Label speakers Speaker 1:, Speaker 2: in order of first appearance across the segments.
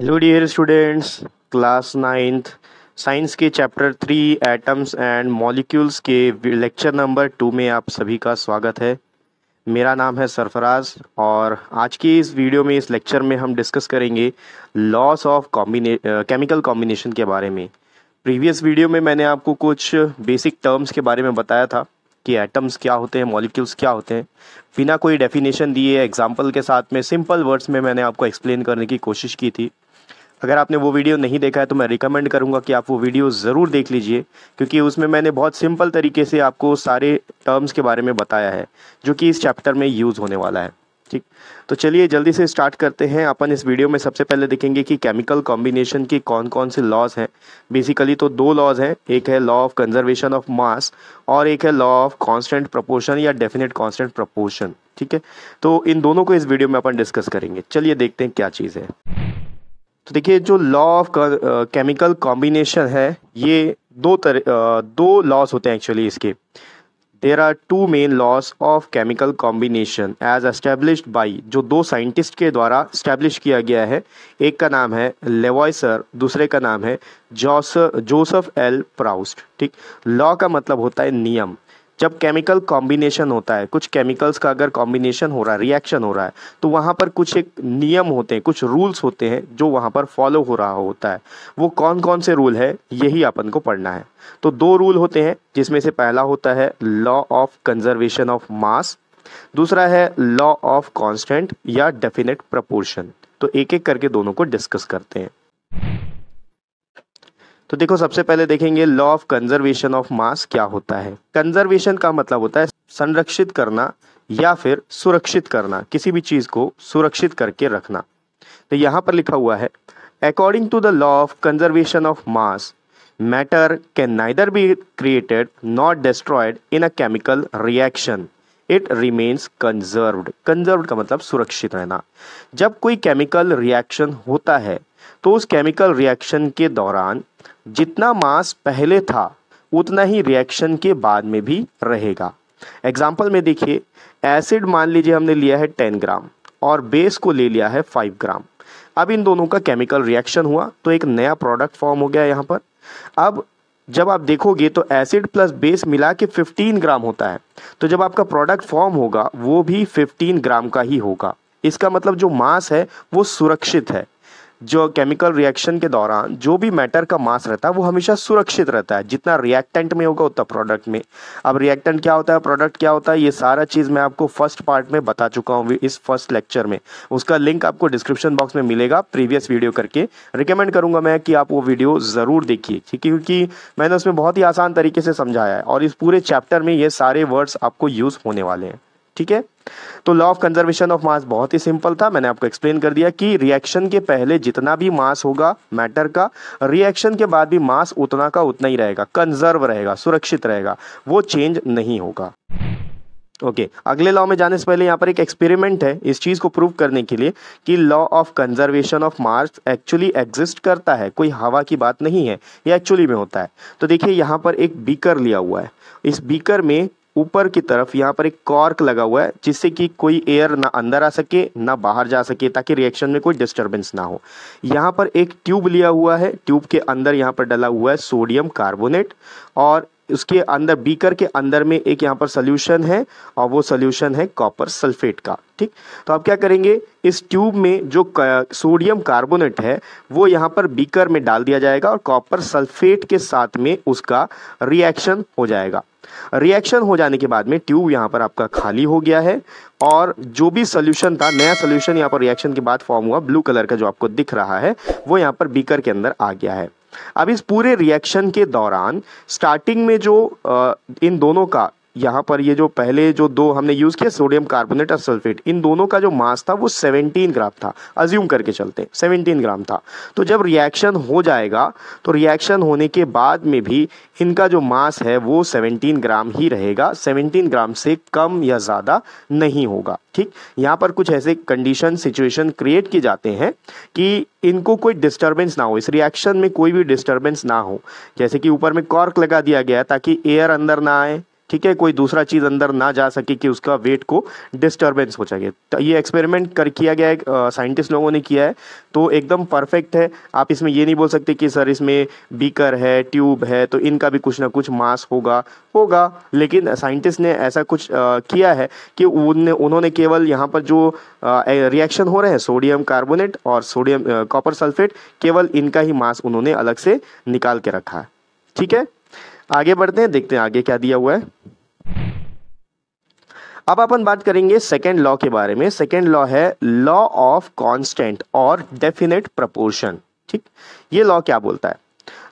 Speaker 1: Hello dear students class ninth science के chapter three atoms and molecules के lecture number two में आप सभी का स्वागत है मेरा नाम है सरफराज और आज की इस वीडियो में इस लेक्चर में हम डिस्कस करेंगे laws of combine chemical combination के बारे में प्रीवियस वीडियो में मैंने आपको कुछ बेसिक टर्म्स के बारे में बताया था कि एटम्स क्या होते हैं मॉलिक्यूल्स क्या होते हैं बिना कोई डेफिनेशन दिए एग्जाम्पल के साथ में सिंपल वर्ड्स में मैंने आपको एक्सप्लेन करने की कोशिश की थी अगर आपने वो वीडियो नहीं देखा है तो मैं रिकमेंड करूँगा कि आप वो वीडियो ज़रूर देख लीजिए क्योंकि उसमें मैंने बहुत सिंपल तरीके से आपको सारे टर्म्स के बारे में बताया है जो कि इस चैप्टर में यूज़ होने वाला है ठीक तो चलिए जल्दी से स्टार्ट करते हैं अपन इस वीडियो में सबसे पहले देखेंगे कि केमिकल कॉम्बिनेशन की कौन कौन से लॉज हैं बेसिकली तो दो लॉज हैं एक है law of conservation of mass और एक है लॉ ऑफ कॉन्स्टेंट प्रपोर्शन या डेफिनेट कॉन्स्टेंट प्रपोर्शन ठीक है तो इन दोनों को इस वीडियो में अपन डिस्कस करेंगे चलिए देखते हैं क्या चीज़ है तो देखिए जो लॉ ऑफ केमिकल कॉम्बिनेशन है ये दो तरह दो लॉस होते हैं एक्चुअली इसके there are two main laws of chemical combination as establish by जो दो साइंटिस्ट के द्वारा स्टैब्लिश किया गया है एक का नाम है लेवॉयसर दूसरे का नाम है जोस जोसफ एल प्राउस्ट ठीक लॉ का मतलब होता है नियम जब केमिकल कॉम्बिनेशन होता है कुछ केमिकल्स का अगर कॉम्बिनेशन हो रहा है रिएक्शन हो रहा है तो वहाँ पर कुछ एक नियम होते हैं कुछ रूल्स होते हैं जो वहाँ पर फॉलो हो रहा होता है वो कौन कौन से रूल है यही अपन को पढ़ना है तो दो रूल होते हैं जिसमें से पहला होता है law of conservation of mass दूसरा है लॉ ऑफ कॉन्स्टेंट या डेफिनेट प्रपोर्शन तो एक एक करके दोनों को डिस्कस करते हैं तो देखो सबसे पहले देखेंगे law of conservation of mass क्या होता है कंजर्वेशन का मतलब होता है संरक्षित करना या फिर सुरक्षित करना किसी भी चीज़ को सुरक्षित करके रखना तो यहाँ पर लिखा हुआ है according to the law of conservation of mass matter can neither be created not destroyed in a chemical reaction it remains conserved conserved का मतलब सुरक्षित रहना जब कोई केमिकल रिएक्शन होता है तो उस केमिकल रिएक्शन के दौरान जितना मास पहले था उतना ही रिएक्शन के बाद में भी रहेगा एग्जाम्पल में देखिए एसिड मान लीजिए हमने लिया है टेन ग्राम और बेस को ले लिया है फाइव ग्राम अब इन दोनों का केमिकल रिएक्शन हुआ तो एक नया प्रोडक्ट फॉर्म हो गया यहाँ पर अब जब आप देखोगे तो एसिड प्लस बेस मिला के फिफ्टीन ग्राम होता है तो जब आपका प्रोडक्ट फॉर्म होगा वो भी फिफ्टीन ग्राम का ही होगा इसका मतलब जो मास है वो सुरक्षित है जो केमिकल रिएक्शन के दौरान जो भी मैटर का मास रहता है वो हमेशा सुरक्षित रहता है जितना रिएक्टेंट में होगा उतना प्रोडक्ट में अब रिएक्टेंट क्या होता है प्रोडक्ट क्या होता है ये सारा चीज़ मैं आपको फर्स्ट पार्ट में बता चुका हूँ इस फर्स्ट लेक्चर में उसका लिंक आपको डिस्क्रिप्शन बॉक्स में मिलेगा प्रीवियस वीडियो करके रिकमेंड करूँगा मैं कि आप वो वीडियो ज़रूर देखिए ठीक है क्योंकि मैंने उसमें बहुत ही आसान तरीके से समझाया है और इस पूरे चैप्टर में ये सारे वर्ड्स आपको यूज़ होने वाले हैं ठीक है तो law of conservation of mass बहुत ही सिंपल था मैंने आपको एक्सप्लेन कर दिया कि रिएक्शन के पहले जितना भी मास होगा मैटर का रिएक्शन के बाद भी मास उतना का उतना ही रहेगा कंजर्व रहेगा सुरक्षित रहेगा वो चेंज नहीं होगा ओके okay. अगले लॉ में जाने से पहले यहाँ पर एक एक्सपेरिमेंट है इस चीज़ को प्रूव करने के लिए कि law of conservation of mass actually exist करता है कोई हवा की बात नहीं है ये एक्चुअली में होता है तो देखिए यहाँ पर एक बीकर लिया हुआ है इस बीकर में ऊपर की तरफ यहाँ पर एक कॉर्क लगा हुआ है जिससे कि कोई एयर ना अंदर आ सके ना बाहर जा सके ताकि रिएक्शन में कोई डिस्टर्बेंस ना हो यहाँ पर एक ट्यूब लिया हुआ है ट्यूब के अंदर यहाँ पर डला हुआ है सोडियम कार्बोनेट और उसके अंदर बीकर के अंदर में एक यहाँ पर सोल्यूशन है और वो सोल्यूशन है कॉपर सल्फेट का ठीक तो आप क्या करेंगे इस ट्यूब में जो सोडियम कार्बोनेट है वो यहाँ पर बीकर में डाल दिया जाएगा और कॉपर सल्फेट के साथ में उसका रिएक्शन हो जाएगा रिएक्शन हो जाने के बाद में ट्यूब यहाँ पर आपका खाली हो गया है और जो भी सोल्यूशन था नया सोल्यूशन यहाँ पर रिएक्शन के बाद फॉर्म हुआ ब्लू कलर का जो आपको दिख रहा है वो यहाँ पर बीकर के अंदर आ गया है अब इस पूरे रिएक्शन के दौरान स्टार्टिंग में जो इन दोनों का यहाँ पर ये जो पहले जो दो हमने यूज़ किया सोडियम कार्बोनेट और सल्फेट इन दोनों का जो मास था वो 17 ग्राम था अज्यूम करके चलते 17 ग्राम था तो जब रिएक्शन हो जाएगा तो रिएक्शन होने के बाद में भी इनका जो मास है वो 17 ग्राम ही रहेगा 17 ग्राम से कम या ज़्यादा नहीं होगा ठीक यहाँ पर कुछ ऐसे कंडीशन सिचुएशन क्रिएट किए जाते हैं कि इनको कोई डिस्टर्बेंस ना हो इस रिएक्शन में कोई भी डिस्टर्बेंस ना हो जैसे कि ऊपर में कॉर्क लगा दिया गया ताकि एयर अंदर ना आए ठीक है कोई दूसरा चीज़ अंदर ना जा सके कि उसका वेट को डिस्टर्बेंस हो जाए तो ये एक्सपेरिमेंट कर किया गया है साइंटिस्ट लोगों ने किया है तो एकदम परफेक्ट है आप इसमें ये नहीं बोल सकते कि सर इसमें बीकर है ट्यूब है तो इनका भी कुछ ना कुछ मास होगा होगा लेकिन साइंटिस्ट ने ऐसा कुछ आ, किया है कि उनने उन्होंने केवल यहाँ पर जो रिएक्शन हो रहे हैं सोडियम कार्बोनेट और सोडियम कॉपर सल्फेट केवल इनका ही मास उन्होंने अलग से निकाल के रखा है ठीक है आगे बढ़ते हैं देखते हैं आगे क्या दिया हुआ है अब अपन बात करेंगे सेकेंड लॉ के बारे में सेकेंड लॉ है लॉ ऑफ कॉन्स्टेंट और डेफिनेट प्रपोर्शन ठीक ये लॉ क्या बोलता है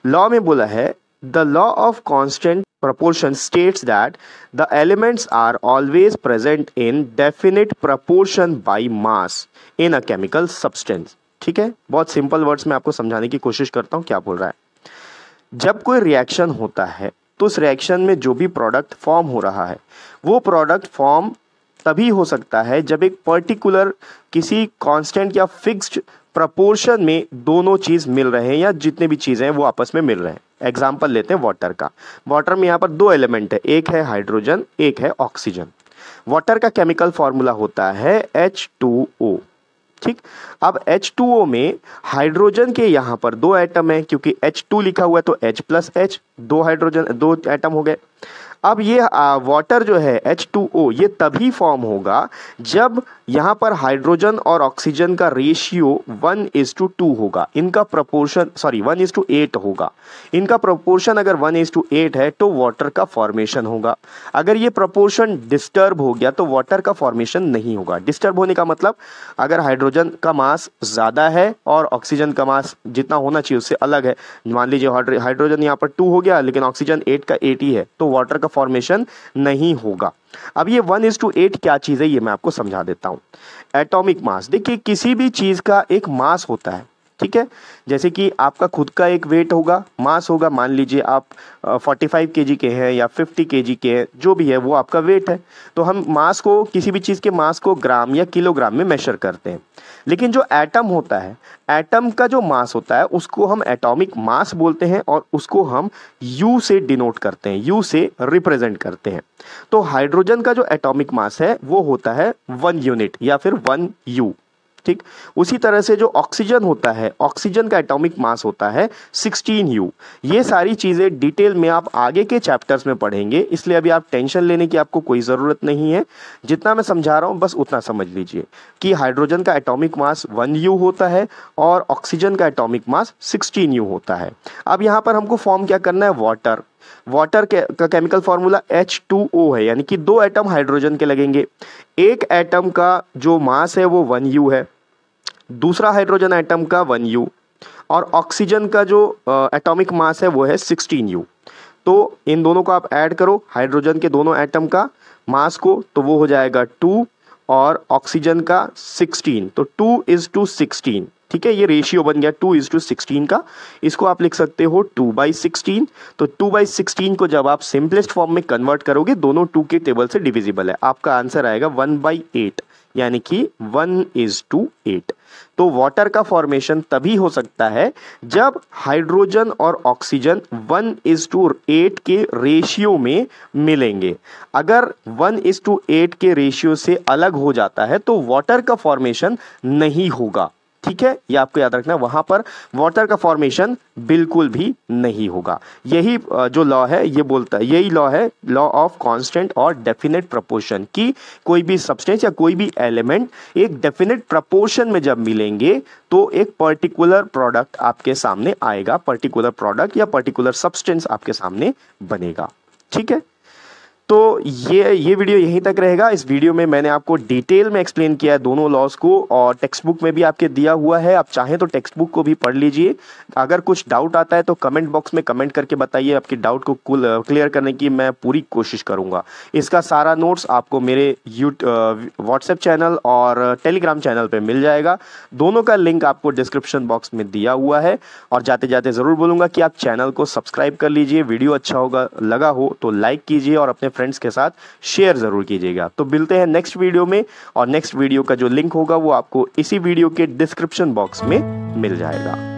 Speaker 1: लॉ में बोला है the law of constant proportion state that the elements are always present in definite proportion by mass in a chemical substance ठीक है बहुत सिंपल वर्ड्स में आपको समझाने की कोशिश करता हूँ क्या बोल रहा है जब कोई रिएक्शन होता है तो उस रिएक्शन में जो भी प्रोडक्ट फॉर्म हो रहा है वो प्रोडक्ट फॉर्म तभी हो सकता है जब एक पर्टिकुलर किसी कांस्टेंट या फिक्स्ड प्रपोर्शन में दोनों चीज़ मिल रहे हैं या जितने भी चीज़ें हैं वो आपस में मिल रहे हैं एग्जाम्पल लेते हैं वाटर का वाटर में यहाँ पर दो एलिमेंट है एक है हाइड्रोजन एक है ऑक्सीजन वाटर का केमिकल फॉर्मूला होता है एच टू ओ ठीक अब H2O में हाइड्रोजन के यहाँ पर दो एटम है क्योंकि H2 लिखा हुआ है तो H प्लस एच दो हाइड्रोजन दो एटम हो गए अब ये वाटर जो है एच टू ओ ये तभी फॉर्म होगा जब यहाँ पर हाइड्रोजन और ऑक्सीजन का ratio one is to two होगा इनका proportion sorry one is to eight होगा इनका प्रपोर्शन अगर वन इज टू एट है तो वाटर का फॉर्मेशन होगा अगर ये प्रपोर्शन डिस्टर्ब हो गया तो वाटर का फॉर्मेशन नहीं होगा डिस्टर्ब होने का मतलब अगर हाइड्रोजन का मास ज़्यादा है और ऑक्सीजन का मास जितना होना चाहिए उससे अलग है मान लीजिए हाइड्रोजन यहाँ पर टू हो गया लेकिन ऑक्सीजन एट का एट ही है तो वाटर का फॉर्मेशन नहीं होगा अब ये वन इज टू एट क्या चीज़ है ये मैं आपको समझा देता हूँ एटॉमिक मास देखिए किसी भी चीज़ का एक मास होता है ठीक है जैसे कि आपका खुद का एक वेट होगा मास होगा मान लीजिए आप फोर्टी फाइव के जी के हैं या फिफ्टी के जी के हैं जो भी है वो आपका वेट है तो हम मास को किसी भी चीज़ के मास को ग्राम या किलोग्राम में मेशर करते हैं लेकिन जो एटम होता है एटम का जो मास होता है उसको हम एटॉमिक मास बोलते हैं और उसको हम यू से डिनोट करते हैं यू से रिप्रेजेंट करते हैं तो हाइड्रोजन का जो एटॉमिक मास है वो होता है वन यूनिट या फिर वन यू ठीक उसी तरह से जो ऑक्सीजन होता है ऑक्सीजन का एटॉमिक मास होता है 16 यू ये सारी चीज़ें डिटेल में आप आगे के चैप्टर्स में पढ़ेंगे इसलिए अभी आप टेंशन लेने की आपको कोई ज़रूरत नहीं है जितना मैं समझा रहा हूँ बस उतना समझ लीजिए कि हाइड्रोजन का एटॉमिक मास वन यू होता है और ऑक्सीजन का एटॉमिक मास सिक्सटीन यू होता है अब यहाँ पर हमको फॉर्म क्या करना है वाटर वाटर के, का chemical formula H two O है यानी कि दो एटम हाइड्रोजन के लगेंगे एक एटम का जो मास है वो वन यू है दूसरा हाइड्रोजन एटम का वन यू और ऑक्सीजन का जो एटॉमिक मास है वो है सिक्सटीन यू तो इन दोनों को आप ऐड करो हाइड्रोजन के दोनों एटम का मास को तो वो हो जाएगा टू और ऑक्सीजन का सिक्सटीन तो टू इज़ टू सिक्सटीन ठीक है ये रेशियो बन गया टू इज टू सिक्सटीन का इसको आप लिख सकते हो टू बाई सिक्सटीन तो टू बाई सिक्सटीन को जब आप सिंपलेस्ट फॉर्म में कन्वर्ट करोगे दोनों टू के टेबल से डिविजिबल है आपका आंसर आएगा वन बाई एट यानी कि वन इज टू एट तो वाटर का फॉर्मेशन तभी हो सकता है जब हाइड्रोजन और oxygen one is to eight के रेशियो में मिलेंगे अगर वन इज टू एट के रेशियो से अलग हो जाता है तो वाटर का फॉर्मेशन नहीं होगा ठीक है ये आपको याद रखना है वहां पर वाटर का फॉर्मेशन बिल्कुल भी नहीं होगा यही जो लॉ है ये बोलता है यही लॉ है लॉ ऑफ कांस्टेंट और डेफिनेट प्रपोर्शन की कोई भी सब्सटेंस या कोई भी एलिमेंट एक डेफिनेट प्रपोर्शन में जब मिलेंगे तो एक पर्टिकुलर प्रोडक्ट आपके सामने आएगा पर्टिकुलर प्रोडक्ट या पर्टिकुलर सब्सटेंस आपके सामने बनेगा ठीक है तो ये ये वीडियो यहीं तक रहेगा इस वीडियो में मैंने आपको डिटेल में एक्सप्लेन किया है दोनों लॉज को और टेक्स्ट बुक में भी आपके दिया हुआ है आप चाहें तो टेक्स्ट बुक को भी पढ़ लीजिए अगर कुछ डाउट आता है तो कमेंट बॉक्स में कमेंट करके बताइए आपके डाउट को क्लियर करने की मैं पूरी कोशिश करूँगा इसका सारा नोट्स आपको मेरे यू व्हाट्सएप चैनल और टेलीग्राम चैनल पर मिल जाएगा दोनों का लिंक आपको डिस्क्रिप्शन बॉक्स में दिया हुआ है और जाते जाते ज़रूर बोलूँगा कि आप चैनल को सब्सक्राइब कर लीजिए वीडियो अच्छा होगा लगा हो तो लाइक कीजिए और अपने फ्रेंड्स के साथ शेयर ज़रूर कीजिएगा तो मिलते हैं नेक्स्ट वीडियो में और नेक्स्ट वीडियो का जो लिंक होगा वो आपको इसी वीडियो के डिस्क्रिप्शन बॉक्स में मिल जाएगा